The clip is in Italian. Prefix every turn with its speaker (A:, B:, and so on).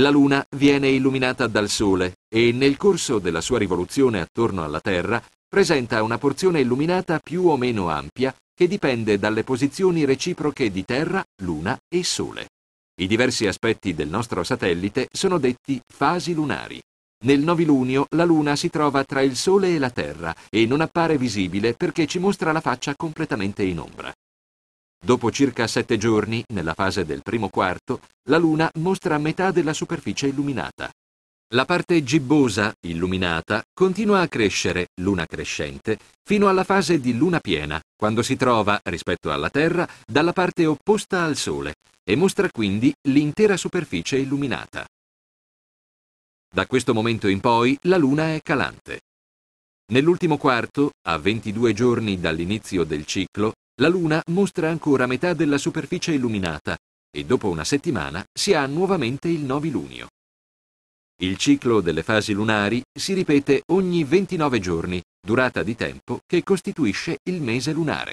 A: La Luna viene illuminata dal Sole e nel corso della sua rivoluzione attorno alla Terra presenta una porzione illuminata più o meno ampia che dipende dalle posizioni reciproche di Terra, Luna e Sole. I diversi aspetti del nostro satellite sono detti fasi lunari. Nel novilunio la Luna si trova tra il Sole e la Terra e non appare visibile perché ci mostra la faccia completamente in ombra. Dopo circa sette giorni, nella fase del primo quarto, la Luna mostra metà della superficie illuminata. La parte gibbosa, illuminata, continua a crescere, luna crescente, fino alla fase di luna piena, quando si trova, rispetto alla Terra, dalla parte opposta al Sole, e mostra quindi l'intera superficie illuminata. Da questo momento in poi la Luna è calante. Nell'ultimo quarto, a 22 giorni dall'inizio del ciclo, la Luna mostra ancora metà della superficie illuminata e dopo una settimana si ha nuovamente il novilunio. Il ciclo delle fasi lunari si ripete ogni 29 giorni, durata di tempo che costituisce il mese lunare.